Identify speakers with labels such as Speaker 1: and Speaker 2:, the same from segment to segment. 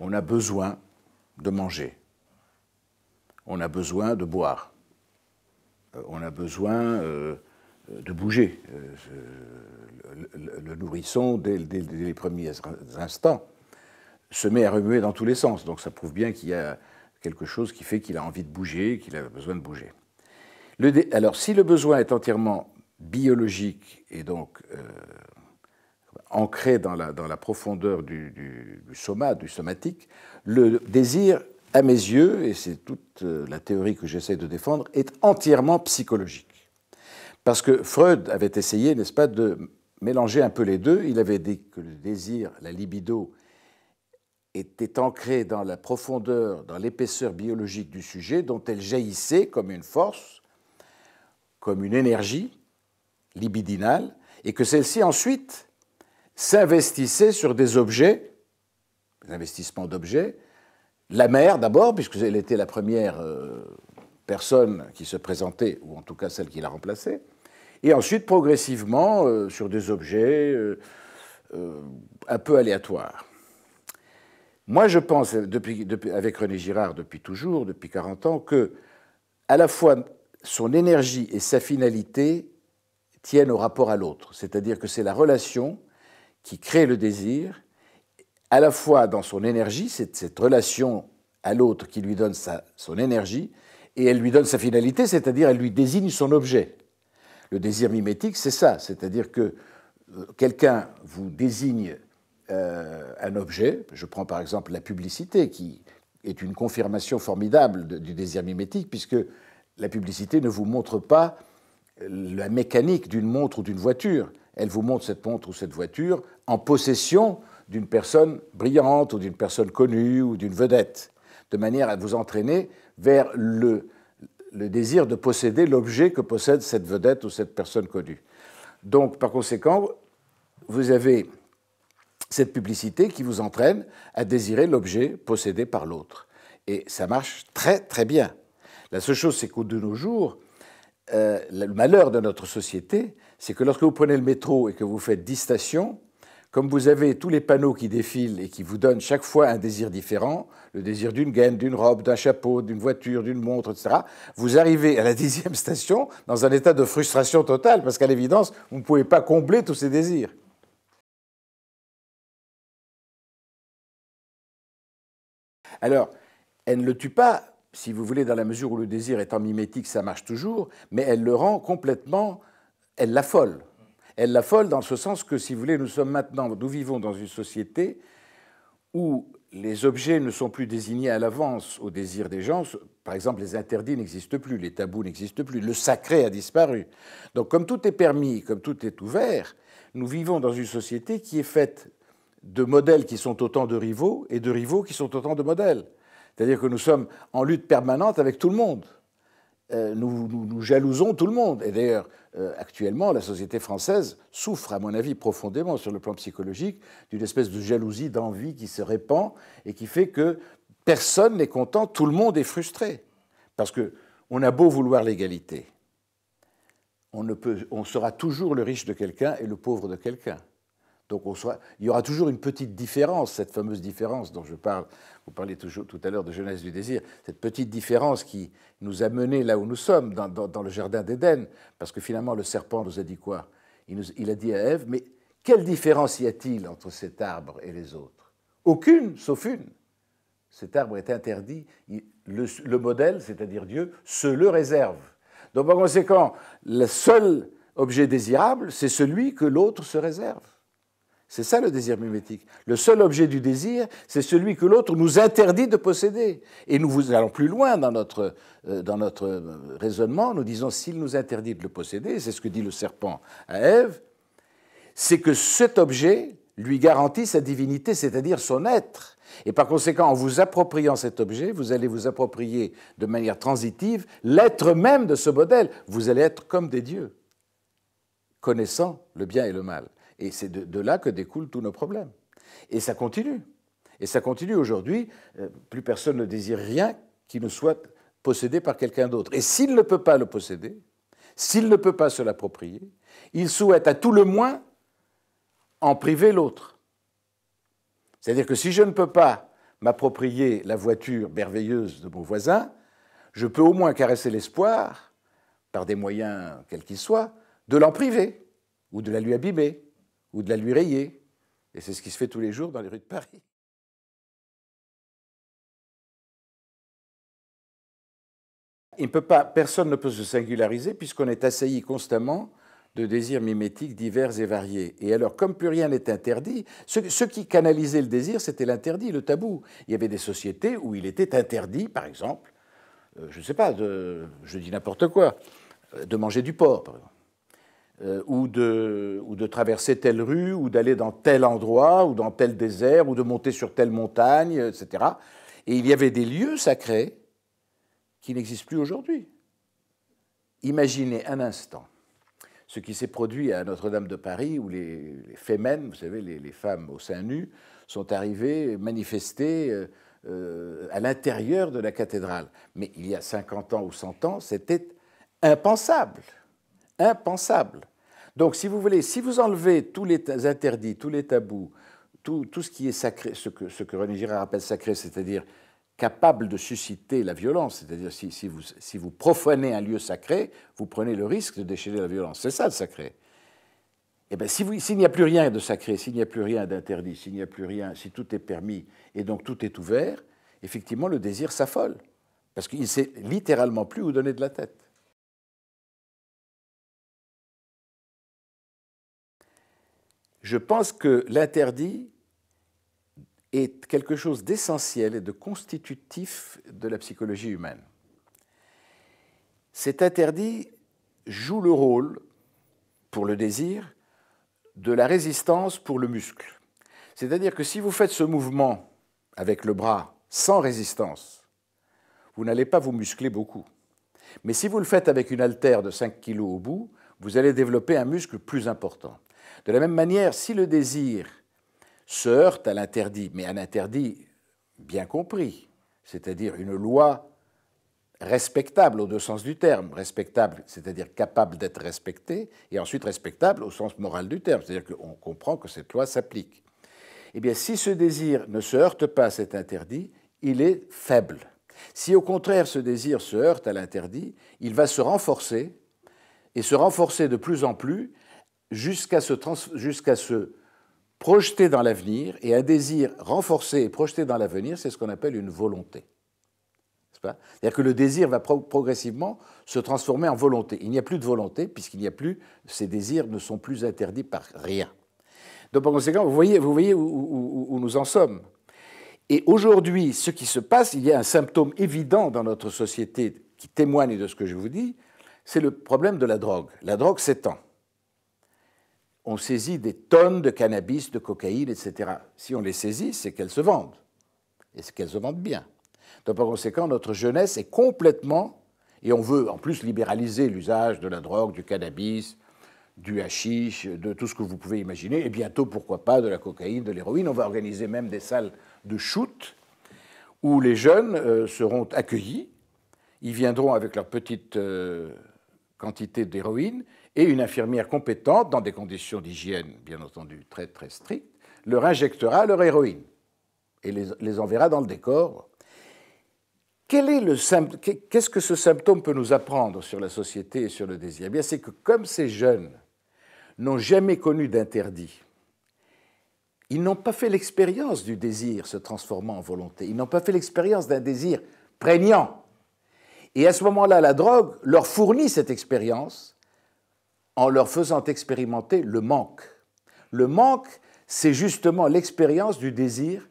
Speaker 1: on a besoin de manger, on a besoin de boire, euh, on a besoin euh, de bouger. Euh, le, nourrisson, dès, les premiers instants, se met à remuer dans tous les sens. Donc ça prouve bien qu'il y a quelque chose qui fait qu'il a envie de bouger, qu'il a besoin de bouger. alors si le besoin est entièrement biologique et donc ancré dans la, dans la profondeur du, du, du soma, du somatique, le désir, à mes yeux, et c'est toute euh, la théorie que j'essaie de défendre, est entièrement psychologique. Parce que Freud avait essayé, n'est-ce pas, de mélanger un peu les deux. Il avait dit que le désir, la libido, était ancré dans la profondeur, dans l'épaisseur biologique du sujet, dont elle jaillissait comme une force, comme une énergie libidinale, et que celle-ci ensuite s'investissait sur des objets, des investissements d'objets, la mère d'abord, puisqu'elle était la première euh, personne qui se présentait, ou en tout cas celle qui la remplaçait, et ensuite progressivement euh, sur des objets euh, un peu aléatoires. Moi, je pense, avec René Girard depuis toujours, depuis 40 ans, que à la fois son énergie et sa finalité tiennent au rapport à l'autre. C'est-à-dire que c'est la relation qui crée le désir, à la fois dans son énergie, c'est cette relation à l'autre qui lui donne sa, son énergie, et elle lui donne sa finalité, c'est-à-dire elle lui désigne son objet. Le désir mimétique, c'est ça, c'est-à-dire que euh, quelqu'un vous désigne euh, un objet, je prends par exemple la publicité, qui est une confirmation formidable du désir mimétique, puisque la publicité ne vous montre pas euh, la mécanique d'une montre ou d'une voiture, elle vous montre cette montre ou cette voiture en possession d'une personne brillante ou d'une personne connue ou d'une vedette, de manière à vous entraîner vers le, désir de posséder l'objet que possède cette vedette ou cette personne connue. Donc, par conséquent, vous avez cette publicité qui vous entraîne à désirer l'objet possédé par l'autre. Et ça marche très très bien. La seule chose, c'est qu'au de nos jours, euh, le malheur de notre société, c'est que lorsque vous prenez le métro et que vous faites 10 stations, comme vous avez tous les panneaux qui défilent et qui vous donnent chaque fois un désir différent, le désir d'une gaine, d'une robe, d'un chapeau, d'une voiture, d'une montre, etc., vous arrivez à la dixième station dans un état de frustration totale, parce qu'à l'évidence, vous ne pouvez pas combler tous ces désirs. Alors, elle ne le tue pas, si vous voulez, dans la mesure où le désir étant mimétique, ça marche toujours, mais elle le rend complètement elle l'affole. Elle l'affole dans ce sens que, si vous voulez, nous sommes maintenant, nous vivons dans une société où les objets ne sont plus désignés à l'avance au désir des gens. Par exemple, les interdits n'existent plus, les tabous n'existent plus, le sacré a disparu. Donc comme tout est permis, comme tout est ouvert, nous vivons dans une société qui est faite de modèles qui sont autant de rivaux et de rivaux qui sont autant de modèles. C'est-à-dire que nous sommes en lutte permanente avec tout le monde. Euh, nous, nous, nous jalousons tout le monde. Et d'ailleurs, euh, actuellement, la société française souffre, à mon avis, profondément sur le plan psychologique, d'une espèce de jalousie, d'envie qui se répand et qui fait que personne n'est content, tout le monde est frustré. Parce que on a beau vouloir l'égalité, on, ne peut, on sera toujours le riche de quelqu'un et le pauvre de quelqu'un. Donc il y aura toujours une petite différence, cette fameuse différence dont je parle, vous parlez toujours, tout à l'heure de jeunesse du désir, cette petite différence qui nous a menés là où nous sommes, dans, le jardin d'Éden, parce que finalement le serpent nous a dit quoi il, a dit à Ève, mais quelle différence y a-t-il entre cet arbre et les autres Aucune, sauf une. Cet arbre est interdit, le modèle, c'est-à-dire Dieu, se le réserve. Donc par conséquent, le seul objet désirable, c'est celui que l'autre se réserve. C'est ça le désir mimétique. Le seul objet du désir, c'est celui que l'autre nous interdit de posséder. Et nous allons plus loin dans notre, euh, dans notre euh, raisonnement. Nous disons, s'il nous interdit de le posséder, c'est ce que dit le serpent à Ève, c'est que cet objet lui garantit sa divinité, c'est-à-dire son être. Et par conséquent, en vous appropriant cet objet, vous allez vous approprier de manière transitive l'être même de ce modèle. Vous allez être comme des dieux, connaissant le bien et le mal. Et c'est de, là que découlent tous nos problèmes. Et ça continue. Et ça continue aujourd'hui. Euh, plus personne ne désire rien qui ne soit possédé par quelqu'un d'autre. Et s'il ne peut pas le posséder, s'il ne peut pas se l'approprier, il souhaite à tout le moins en priver l'autre. C'est-à-dire que si je ne peux pas m'approprier la voiture merveilleuse de mon voisin, je peux au moins caresser l'espoir, par des moyens quels qu'ils soient, de l'en priver ou de la lui abîmer ou de la lui rayer. Et c'est ce qui se fait tous les jours dans les rues de Paris. Il ne peut pas, personne ne peut se singulariser puisqu'on est assailli constamment de désirs mimétiques divers et variés. Et alors, comme plus rien n'est interdit, ce, qui canalisait le désir, c'était l'interdit, le tabou. Il y avait des sociétés où il était interdit, par exemple, euh, je ne sais pas, je dis n'importe quoi, euh, de manger du porc, par exemple. Euh, ou, de, traverser telle rue, ou d'aller dans tel endroit, ou dans tel désert, ou de monter sur telle montagne, etc. Et il y avait des lieux sacrés qui n'existent plus aujourd'hui. Imaginez un instant ce qui s'est produit à Notre-Dame de Paris, où les, les vous savez, les, femmes au sein nu, sont arrivées manifestées euh, euh, à l'intérieur de la cathédrale. Mais il y a 50 ans ou 100 ans, c'était impensable impensable. Donc, si vous voulez, si vous enlevez tous les interdits, tous les tabous, tout, ce qui est sacré, ce que, René Girard appelle sacré, c'est-à-dire capable de susciter la violence, c'est-à-dire si, vous, si profanez un lieu sacré, vous prenez le risque de déchaîner la violence. C'est ça le sacré. Eh bien, s'il n'y a plus rien de sacré, s'il n'y a plus rien d'interdit, s'il n'y a plus rien, si tout est permis et donc tout est ouvert, effectivement, le désir s'affole. Parce qu'il ne sait littéralement plus où donner de la tête. je pense que l'interdit est quelque chose d'essentiel et de constitutif de la psychologie humaine. Cet interdit joue le rôle, pour le désir, de la résistance pour le muscle. C'est-à-dire que si vous faites ce mouvement avec le bras sans résistance, vous n'allez pas vous muscler beaucoup. Mais si vous le faites avec une haltère de 5 kg au bout, vous allez développer un muscle plus important. De la même manière, si le désir se heurte à l'interdit, mais un interdit bien compris, c'est-à-dire une loi respectable au deux sens du terme, respectable, c'est-à-dire capable d'être respectée, et ensuite respectable au sens moral du terme, c'est-à-dire qu'on comprend que cette loi s'applique. Eh bien, si ce désir ne se heurte pas à cet interdit, il est faible. Si au contraire ce désir se heurte à l'interdit, il va se renforcer, et se renforcer de plus en plus, jusqu'à se, jusqu'à se, projeter dans l'avenir, et un désir renforcé et projeté dans l'avenir, c'est ce qu'on appelle une volonté. C'est-à-dire que le désir va progressivement se transformer en volonté. Il n'y a plus de volonté, puisqu'il n'y a plus, ces désirs ne sont plus interdits par rien. Donc par conséquent, vous voyez, vous voyez où, nous en sommes. Et aujourd'hui, ce qui se passe, il y a un symptôme évident dans notre société qui témoigne de ce que je vous dis, c'est le problème de la drogue. La drogue s'étend on saisit des tonnes de cannabis, de cocaïne, etc. Si on les saisit, c'est qu'elles se vendent. Et c'est qu'elles se vendent bien. Donc par conséquent, notre jeunesse est complètement, et on veut en plus libéraliser l'usage de la drogue, du cannabis, du hashish, de tout ce que vous pouvez imaginer, et bientôt, pourquoi pas, de la cocaïne, de l'héroïne. On va organiser même des salles de shoot où les jeunes euh, seront accueillis, ils viendront avec leur petite euh, quantité d'héroïne, et une infirmière compétente, dans des conditions d'hygiène bien entendu très très strictes, leur injectera leur héroïne et les, les enverra dans le décor. Qu'est-ce que ce symptôme peut nous apprendre sur la société et sur le désir eh bien, c'est que comme ces jeunes n'ont jamais connu d'interdit, ils n'ont pas fait l'expérience du désir se transformant en volonté. Ils n'ont pas fait l'expérience d'un désir prégnant. Et à ce moment-là, la drogue leur fournit cette expérience en leur faisant expérimenter le manque. Le manque, c'est justement l'expérience du désir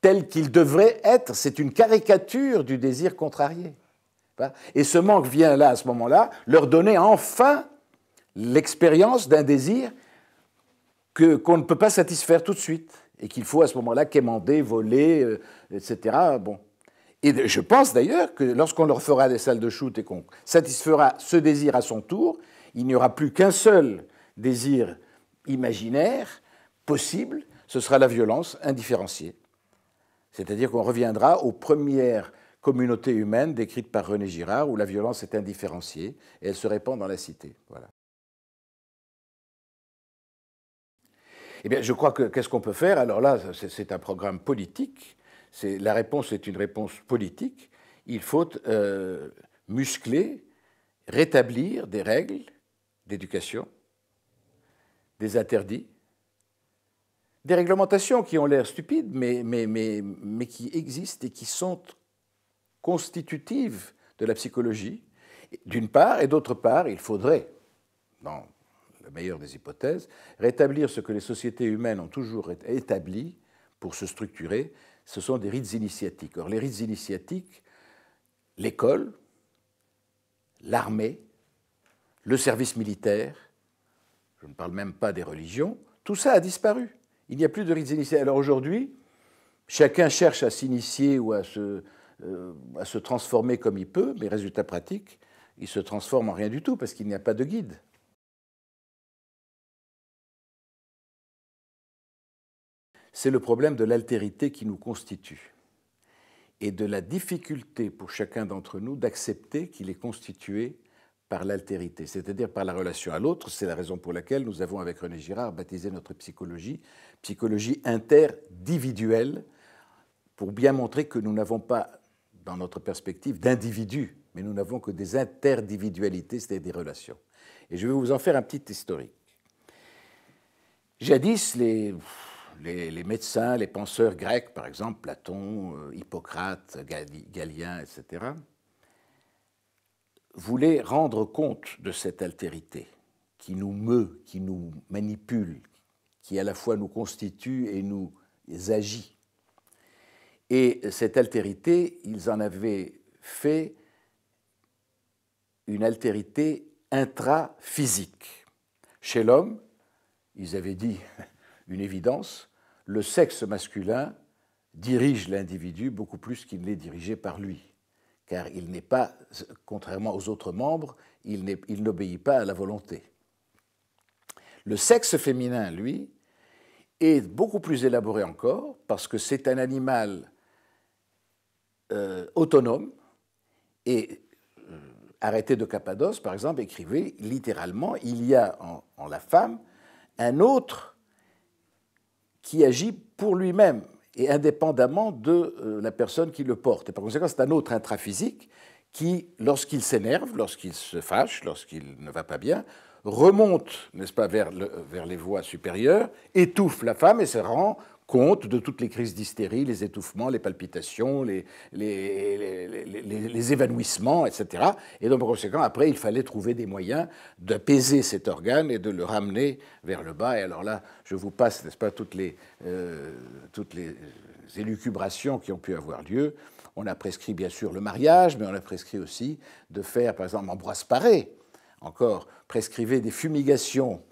Speaker 1: tel qu'il devrait être. C'est une caricature du désir contrarié. Et ce manque vient là, à ce moment-là, leur donner enfin l'expérience d'un désir qu'on ne peut pas satisfaire tout de suite et qu'il faut à ce moment-là quémander, voler, euh, etc. Bon. Et je pense d'ailleurs que lorsqu'on leur fera des salles de shoot et qu'on satisfera ce désir à son tour, il n'y aura plus qu'un seul désir imaginaire possible, ce sera la violence indifférenciée. C'est-à-dire qu'on reviendra aux premières communautés humaines décrites par René Girard, où la violence est indifférenciée et elle se répand dans la cité. Voilà. Eh bien, je crois que qu'est-ce qu'on peut faire Alors là, c'est un programme politique. La réponse est une réponse politique. Il faut euh, muscler, rétablir des règles d'éducation, des interdits, des réglementations qui ont l'air stupides, mais, mais, mais, mais qui existent et qui sont constitutives de la psychologie, d'une part, et d'autre part, il faudrait, dans le meilleur des hypothèses, rétablir ce que les sociétés humaines ont toujours établi pour se structurer, ce sont des rites initiatiques. Or, les rites initiatiques, l'école, l'armée, le service militaire, je ne parle même pas des religions, tout ça a disparu. Il n'y a plus de rites initiés. Alors aujourd'hui, chacun cherche à s'initier ou à se, euh, à se transformer comme il peut, mais résultat pratique, il se transforme en rien du tout parce qu'il n'y a pas de guide. C'est le problème de l'altérité qui nous constitue et de la difficulté pour chacun d'entre nous d'accepter qu'il est constitué par l'altérité, c'est-à-dire par la relation à l'autre. C'est la raison pour laquelle nous avons, avec René Girard, baptisé notre psychologie, psychologie interdividuelle, pour bien montrer que nous n'avons pas, dans notre perspective, d'individus, mais nous n'avons que des interdividualités, c'est-à-dire des relations. Et je vais vous en faire un petit historique. Jadis, les, les médecins, les penseurs grecs, par exemple, Platon, euh, Hippocrate, Galien, etc., voulait rendre compte de cette altérité qui nous meut, qui nous manipule, qui à la fois nous constitue et nous agit. Et cette altérité, ils en avaient fait une altérité intra-physique. Chez l'homme, ils avaient dit une évidence, le sexe masculin dirige l'individu beaucoup plus qu'il l'est dirigé par lui car il n'est pas, contrairement aux autres membres, il n'obéit pas à la volonté. Le sexe féminin, lui, est beaucoup plus élaboré encore, parce que c'est un animal euh, autonome, et euh, arrêté de Cappadoce, par exemple, écrivait littéralement, il y a en la femme un autre qui agit pour lui-même, et indépendamment de euh, la personne qui le porte. par conséquent, c'est un autre intraphysique qui, lorsqu'il s'énerve, lorsqu'il se fâche, lorsqu'il ne va pas bien, remonte, n'est-ce pas, vers les voies supérieures, étouffe la femme et se rend compte de toutes les crises d'hystérie, les étouffements, les palpitations, les, évanouissements, etc. Et donc, par conséquent, après, il fallait trouver des moyens d'apaiser cet organe et de le ramener vers le bas. Et alors là, je vous passe, n'est-ce pas, toutes les, euh, euh, élucubrations qui ont pu avoir lieu. On a prescrit, bien sûr, le mariage, mais on a prescrit aussi de faire, par exemple, Ambroise Paré, encore, prescrivait des fumigations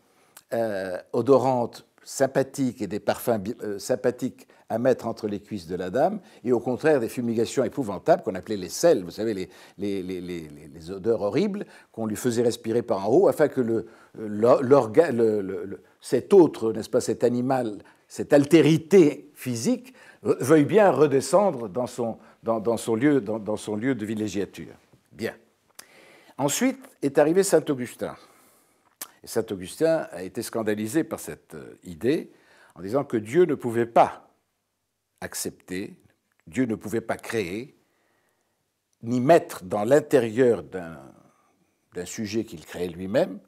Speaker 1: euh, odorantes sympathiques et des parfums euh, sympathiques à mettre entre les cuisses de la dame, et au contraire des fumigations épouvantables qu'on appelait les sels, vous savez, les, odeurs horribles qu'on lui faisait respirer par en haut, afin que le, cet autre, n'est-ce pas, cet animal, cette altérité physique, veuille bien redescendre dans son, lieu, dans, dans son lieu de villégiature. Bien. Ensuite est arrivé Saint-Augustin saint Augustin a été scandalisé par cette euh, idée en disant que Dieu ne pouvait pas accepter, Dieu ne pouvait pas créer, ni mettre dans l'intérieur d'un sujet qu'il créait lui-même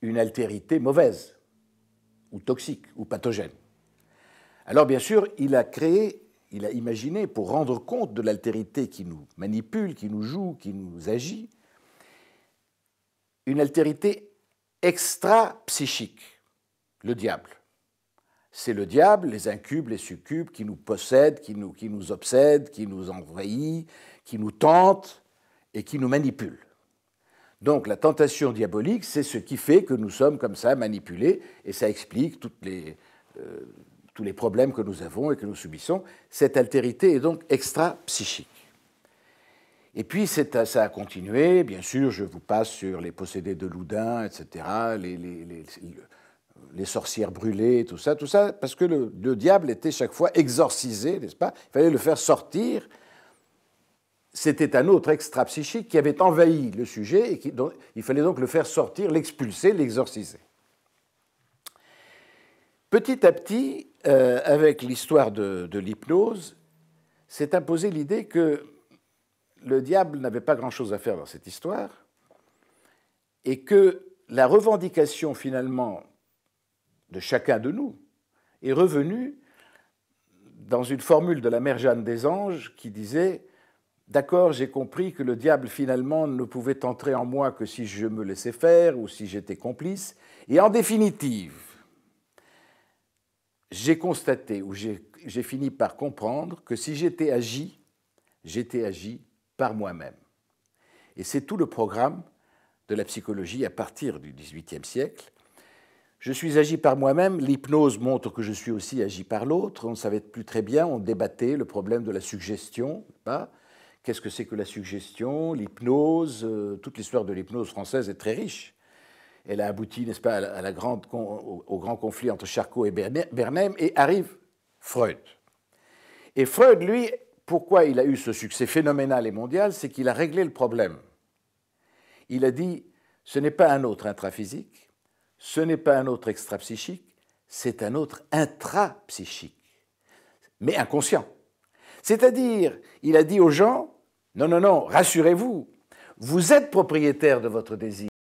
Speaker 1: une altérité mauvaise, ou toxique, ou pathogène. Alors bien sûr, il a créé, il a imaginé, pour rendre compte de l'altérité qui nous manipule, qui nous joue, qui nous agit, une altérité extra-psychique, le diable. C'est le diable, les incubes, les succubes qui nous possèdent, qui nous, qui nous obsèdent, qui nous envahit, qui nous tente et qui nous manipule. Donc la tentation diabolique, c'est ce qui fait que nous sommes comme ça manipulés, et ça explique les, euh, tous les problèmes que nous avons et que nous subissons. Cette altérité est donc extra-psychique. Et puis ça a continué, bien sûr, je vous passe sur les possédés de Loudun, etc., les, sorcières brûlées, tout ça, tout ça, parce que le, diable était chaque fois exorcisé, n'est-ce pas Il fallait le faire sortir. C'était un autre extra-psychique qui avait envahi le sujet, et qui, il fallait donc le faire sortir, l'expulser, l'exorciser. Petit à petit, euh, avec l'histoire de, de l'hypnose, s'est imposée l'idée que le diable n'avait pas grand-chose à faire dans cette histoire, et que la revendication finalement de chacun de nous est revenue dans une formule de la mère Jeanne des Anges qui disait D'accord, j'ai compris que le diable finalement ne pouvait entrer en moi que si je me laissais faire ou si j'étais complice. Et en définitive, j'ai constaté ou j'ai fini par comprendre que si j'étais agi, j'étais agi par moi-même. Et c'est tout le programme de la psychologie à partir du XVIIIe siècle. Je suis agi par moi-même, l'hypnose montre que je suis aussi agi par l'autre, on ne savait plus très bien, on débattait le problème de la suggestion, pas Qu'est-ce que c'est que la suggestion, l'hypnose euh, Toute l'histoire de l'hypnose française est très riche. Elle a abouti, n'est-ce pas, à la, grande, au, au, grand conflit entre Charcot et Bernheim, et arrive Freud. Et Freud, lui, pourquoi il a eu ce succès phénoménal et mondial, c'est qu'il a réglé le problème. Il a dit, ce n'est pas un autre intraphysique, ce n'est pas un autre extra-psychique, c'est un autre intra-psychique, mais inconscient. C'est-à-dire, il a dit aux gens, non, non, non, rassurez-vous, vous êtes propriétaire de votre désir.